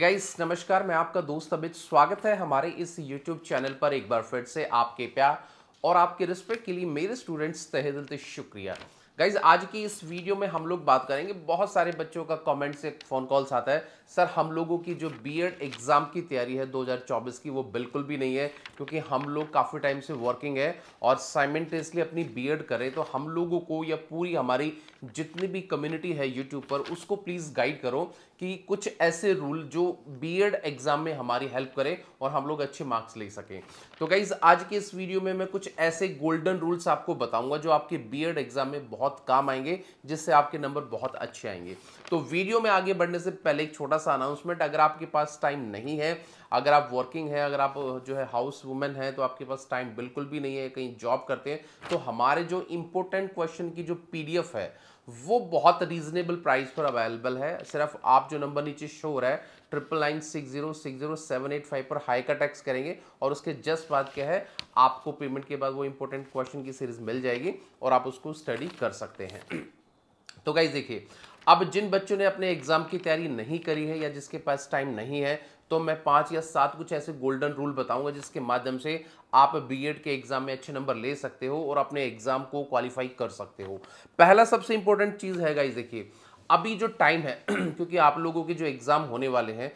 guys नमस्कार मैं आपका दोस्त अमित स्वागत है हमारे इस यूट्यूब चैनल पर एक बार फिर से आपके प्यार और आपके रिस्पेक्ट के लिए मेरे स्टूडेंट्स तहे दिल से शुक्रिया गाइज आज की इस वीडियो में हम लोग बात करेंगे बहुत सारे बच्चों का कमेंट से फ़ोन कॉल्स आता है सर हम लोगों की जो बीएड एग्ज़ाम की तैयारी है 2024 की वो बिल्कुल भी नहीं है क्योंकि हम लोग काफ़ी टाइम से वर्किंग है और साइमेंटेसली अपनी बीएड करें तो हम लोगों को या पूरी हमारी जितनी भी कम्युनिटी है यूट्यूब पर उसको प्लीज़ गाइड करो कि कुछ ऐसे रूल जो बी एग्ज़ाम में हमारी हेल्प करें और हम लोग अच्छे मार्क्स ले सकें तो गाइज़ आज के इस वीडियो में मैं कुछ ऐसे गोल्डन रूल्स आपको बताऊँगा जो आपके बी एग्ज़ाम में बहुत बहुत काम आएंगे जिससे आपके नंबर बहुत अच्छे आएंगे तो वीडियो में आगे बढ़ने से पहले एक छोटा सा अनाउंसमेंट अगर आपके पास टाइम नहीं है अगर आप वर्किंग हैं अगर आप जो है हाउस वुमेन हैं तो आपके पास टाइम बिल्कुल भी नहीं है कहीं जॉब करते हैं तो हमारे जो इम्पोर्टेंट क्वेश्चन की जो पी है वो बहुत रीजनेबल प्राइस पर अवेलेबल है सिर्फ आप जो नंबर नीचे शो रहा है triple nine six zero six zero seven eight five पर हाई का टैक्स करेंगे और उसके जस्ट बाद क्या है आपको पेमेंट के बाद वो इंपॉर्टेंट क्वेश्चन की सीरीज मिल जाएगी और आप उसको स्टडी कर सकते हैं तो गाइज देखिए अब जिन बच्चों ने अपने एग्जाम की तैयारी नहीं करी है या जिसके पास टाइम नहीं है तो मैं पांच या सात कुछ ऐसे गोल्डन रूल बताऊंगा जिसके माध्यम से आप बीएड के एग्जाम में अच्छे नंबर ले सकते हो और अपने एग्जाम को क्वालिफाई कर सकते हो पहला सबसे इंपॉर्टेंट चीज़ है गाइज देखिए अभी जो टाइम है क्योंकि आप लोगों के जो एग्ज़ाम होने वाले हैं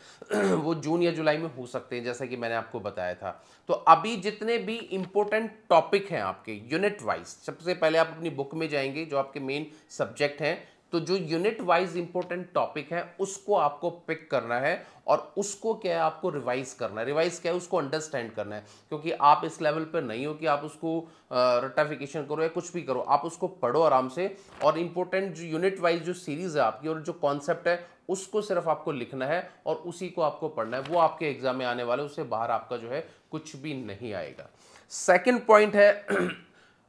वो जून या जुलाई में हो सकते हैं जैसा कि मैंने आपको बताया था तो अभी जितने भी इम्पोर्टेंट टॉपिक हैं आपके यूनिट वाइज सबसे पहले आप अपनी बुक में जाएंगे जो आपके मेन सब्जेक्ट हैं तो जो यूनिट वाइज इंपॉर्टेंट टॉपिक है उसको आपको पिक करना है और उसको क्या है आपको रिवाइज करना है रिवाइज क्या है उसको अंडरस्टैंड करना है क्योंकि आप इस लेवल पर नहीं हो कि आप उसको रटाफिकेशन करो या कुछ भी करो आप उसको पढ़ो आराम से और इंपॉर्टेंट जो यूनिट वाइज जो सीरीज है आपकी और जो कॉन्सेप्ट है उसको सिर्फ आपको लिखना है और उसी को आपको पढ़ना है वो आपके एग्जाम में आने वाले उससे बाहर आपका जो है कुछ भी नहीं आएगा सेकेंड पॉइंट है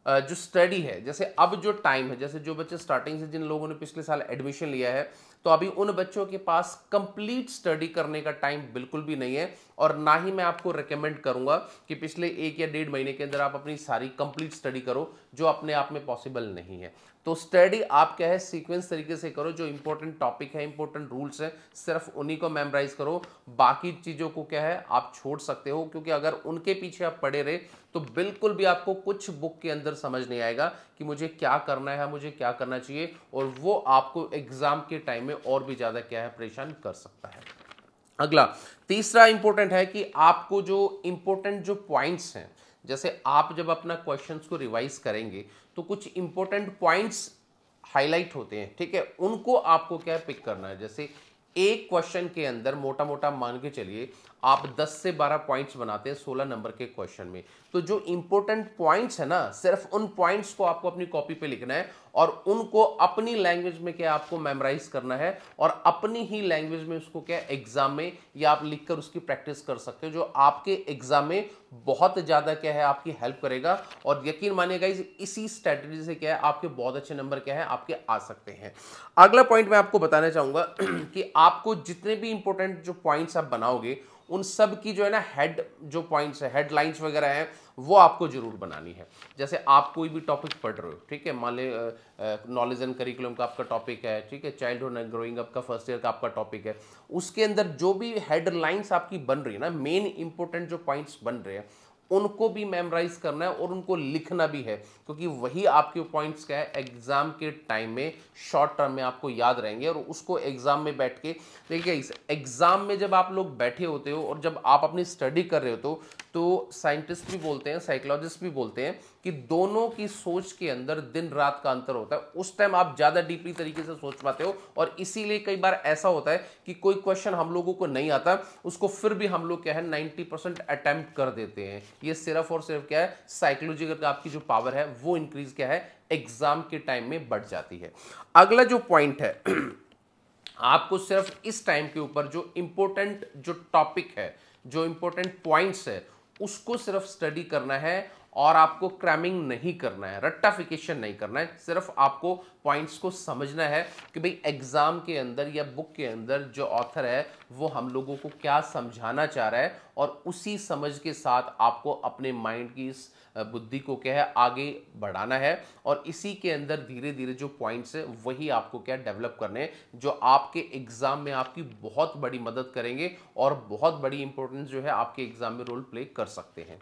जो स्टडी है जैसे अब जो टाइम है जैसे जो बच्चे स्टार्टिंग से जिन लोगों ने पिछले साल एडमिशन लिया है तो अभी उन बच्चों के पास कंप्लीट स्टडी करने का टाइम बिल्कुल भी नहीं है और ना ही मैं आपको रिकमेंड करूंगा कि पिछले एक या डेढ़ महीने के अंदर आप अपनी सारी कंप्लीट स्टडी करो जो अपने आप में पॉसिबल नहीं है तो स्टडी आप क्या है सीक्वेंस तरीके से करो जो इंपॉर्टेंट टॉपिक है इंपॉर्टेंट रूल्स है सिर्फ उन्हीं को मेमराइज करो बाकी चीज़ों को क्या है आप छोड़ सकते हो क्योंकि अगर उनके पीछे आप पड़े रहे तो बिल्कुल भी आपको कुछ बुक के अंदर समझ नहीं आएगा कि मुझे क्या करना है मुझे क्या करना चाहिए और वो आपको एग्जाम के टाइम में हमें और भी ज़्यादा क्या है परेशान कर सकता है अगला तीसरा इंपॉर्टेंट है कि आपको जो इंपॉर्टेंट जो पॉइंट्स हैं जैसे आप जब अपना क्वेश्चन को रिवाइज करेंगे तो कुछ इंपॉर्टेंट पॉइंट्स हाईलाइट होते हैं ठीक है उनको आपको क्या पिक करना है जैसे एक क्वेश्चन के अंदर मोटा मोटा मान के चलिए आप 10 से 12 पॉइंट्स बनाते हैं 16 नंबर के क्वेश्चन में तो जो इंपॉर्टेंट पॉइंट्स है ना सिर्फ उन पॉइंट्स को आपको अपनी कॉपी पे लिखना है और उनको अपनी लैंग्वेज में क्या आपको मेमोराइज करना है और अपनी ही लैंग्वेज में उसको क्या एग्जाम में या आप लिखकर उसकी प्रैक्टिस कर सकते हो जो आपके एग्जाम में बहुत ज़्यादा क्या है आपकी हेल्प करेगा और यकीन मानिएगा इसी स्ट्रैटेजी से क्या है आपके बहुत अच्छे नंबर क्या है आपके आ सकते हैं अगला पॉइंट मैं आपको बताना चाहूंगा कि आपको जितने भी इंपॉर्टेंट जो पॉइंट्स आप बनाओगे उन सब की जो है ना हेड जो पॉइंट्स है हेडलाइंस वगैरह हैं वो आपको जरूर बनानी है जैसे आप कोई भी टॉपिक पढ़ रहे हो ठीक है मान ले नॉलेज एंड करिकुलम का आपका टॉपिक है ठीक है चाइल्डहुड एंड ग्रोइंग अप का फर्स्ट ईयर का आपका टॉपिक है उसके अंदर जो भी हेडलाइंस आपकी बन रही है ना मेन इंपॉर्टेंट जो पॉइंट्स बन रहे हैं उनको भी मेमोराइज करना है और उनको लिखना भी है क्योंकि वही आपके पॉइंट्स क्या है एग्जाम के टाइम में शॉर्ट टर्म में आपको याद रहेंगे और उसको एग्जाम में बैठ के देखिए एग्जाम में जब आप लोग बैठे होते हो और जब आप अपनी स्टडी कर रहे हो तो तो साइंटिस्ट भी बोलते हैं साइकोलॉजिस्ट भी बोलते हैं कि दोनों की सोच के अंदर दिन रात का अंतर होता है उस टाइम आप ज़्यादा डीपली तरीके से सोच पाते हो और इसीलिए कई बार ऐसा होता है कि कोई क्वेश्चन हम लोगों को नहीं आता उसको फिर भी हम लोग क्या है नाइन्टी परसेंट अटैम्प्ट कर देते हैं ये सिर्फ और सिर्फ क्या है साइकोलॉजिकल आपकी जो पावर है वो इंक्रीज क्या है एग्जाम के टाइम में बढ़ जाती है अगला जो पॉइंट है आपको सिर्फ इस टाइम के ऊपर जो इंपोर्टेंट जो टॉपिक है जो इंपॉर्टेंट पॉइंट्स है उसको सिर्फ स्टडी करना है और आपको क्रैमिंग नहीं करना है रट्टाफिकेशन नहीं करना है सिर्फ आपको पॉइंट्स को समझना है कि भाई एग्ज़ाम के अंदर या बुक के अंदर जो ऑथर है वो हम लोगों को क्या समझाना चाह रहा है और उसी समझ के साथ आपको अपने माइंड की इस बुद्धि को क्या है आगे बढ़ाना है और इसी के अंदर धीरे धीरे जो पॉइंट्स है वही आपको क्या डेवलप करने जो आपके एग्ज़ाम में आपकी बहुत बड़ी मदद करेंगे और बहुत बड़ी इंपॉर्टेंस जो है आपके एग्ज़ाम में रोल प्ले कर सकते हैं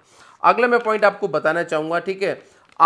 अगला मैं पॉइंट आपको बता बताना चाहूँगा ठीक है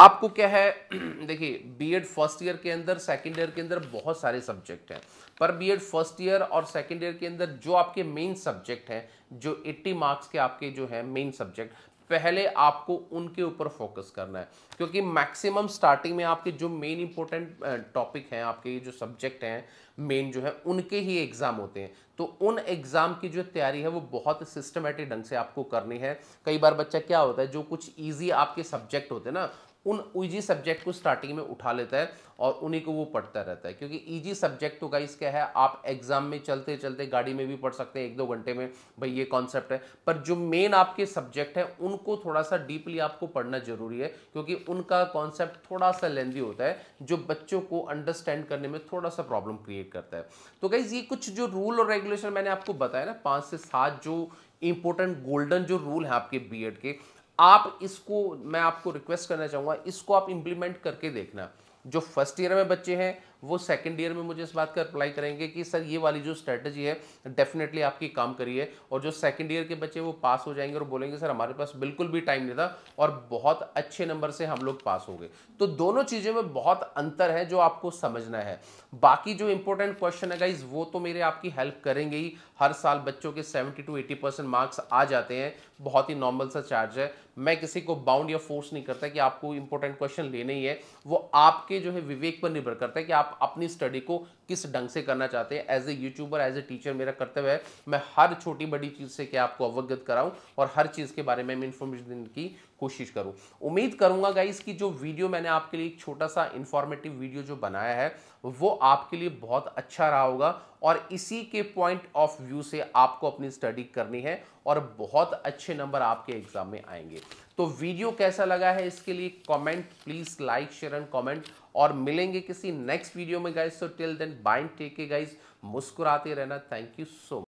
आपको क्या है देखिए बीएड फर्स्ट ईयर के अंदर सेकंड ईयर के अंदर बहुत सारे सब्जेक्ट हैं पर बीएड फर्स्ट ईयर और सेकंड ईयर के अंदर जो आपके मेन सब्जेक्ट हैं जो 80 मार्क्स के आपके जो है मेन सब्जेक्ट पहले आपको उनके ऊपर फोकस करना है क्योंकि मैक्सिमम स्टार्टिंग में आपके जो मेन इंपॉर्टेंट टॉपिक हैं आपके जो सब्जेक्ट हैं मेन जो है उनके ही एग्ज़ाम होते हैं तो उन एग्ज़ाम की जो तैयारी है वो बहुत सिस्टमेटिक ढंग से आपको करनी है कई बार बच्चा क्या होता है जो कुछ ईजी आपके सब्जेक्ट होते हैं ना उन ईजी e सब्जेक्ट को स्टार्टिंग में उठा लेता है और उन्हीं को वो पढ़ता रहता है क्योंकि ईजी e सब्जेक्ट तो गाइस क्या है आप एग्जाम में चलते चलते गाड़ी में भी पढ़ सकते हैं एक दो घंटे में भाई ये कॉन्सेप्ट है पर जो मेन आपके सब्जेक्ट है उनको थोड़ा सा डीपली आपको पढ़ना जरूरी है क्योंकि उनका कॉन्सेप्ट थोड़ा सा लेंदी होता है जो बच्चों को अंडरस्टैंड करने में थोड़ा सा प्रॉब्लम क्रिएट करता है तो गाइज ये कुछ जो रूल और रेगुलेशन मैंने आपको बताया ना पाँच से सात जो इंपॉर्टेंट गोल्डन जो रूल है आपके बीएड के आप इसको मैं आपको रिक्वेस्ट करना चाहूँगा इसको आप इम्प्लीमेंट करके देखना जो फर्स्ट ईयर में बच्चे हैं वो सेकेंड ईयर में मुझे इस बात का अप्लाई करेंगे कि सर ये वाली जो स्ट्रेटजी है डेफिनेटली आपकी काम करी है और जो सेकेंड ईयर के बच्चे वो पास हो जाएंगे और बोलेंगे सर हमारे पास बिल्कुल भी टाइम नहीं था और बहुत अच्छे नंबर से हम लोग पास हो गए तो दोनों चीज़ों में बहुत अंतर है जो आपको समझना है बाकी जो इंपॉर्टेंट क्वेश्चन है गाइज वो तो मेरे आपकी हेल्प करेंगे ही हर साल बच्चों के seventy two eighty percent marks आ जाते हैं बहुत ही नॉर्मल सा चार्ज है मैं किसी को बाउंड या फोर्स नहीं करता कि आपको इंपॉर्टेंट क्वेश्चन लेने ही है वो आपके जो है विवेक पर निर्भर करता है कि आप अपनी स्टडी को किस ढंग से करना चाहते हैं as a YouTuber as a teacher मेरा कर्तव्य है मैं हर छोटी बड़ी चीज़ से क्या आपको अवगत कराऊं और हर चीज़ के बारे में मैं इन्फॉर्मेशन देने की कोशिश करूं उम्मीद करूंगा गाइस कि जो वीडियो मैंने आपके लिए एक छोटा सा इन्फॉर्मेटिव वीडियो जो बनाया है वो आपके लिए बहुत अच्छा रहा होगा और इसी के पॉइंट ऑफ व्यू से आपको अपनी स्टडी करनी है और बहुत अच्छे नंबर आपके एग्जाम में आएंगे तो वीडियो कैसा लगा है इसके लिए comment please like share and comment और मिलेंगे किसी नेक्स्ट वीडियो में guys so till then and bye and take care guys मुस्कुराते रहना थैंक यू सो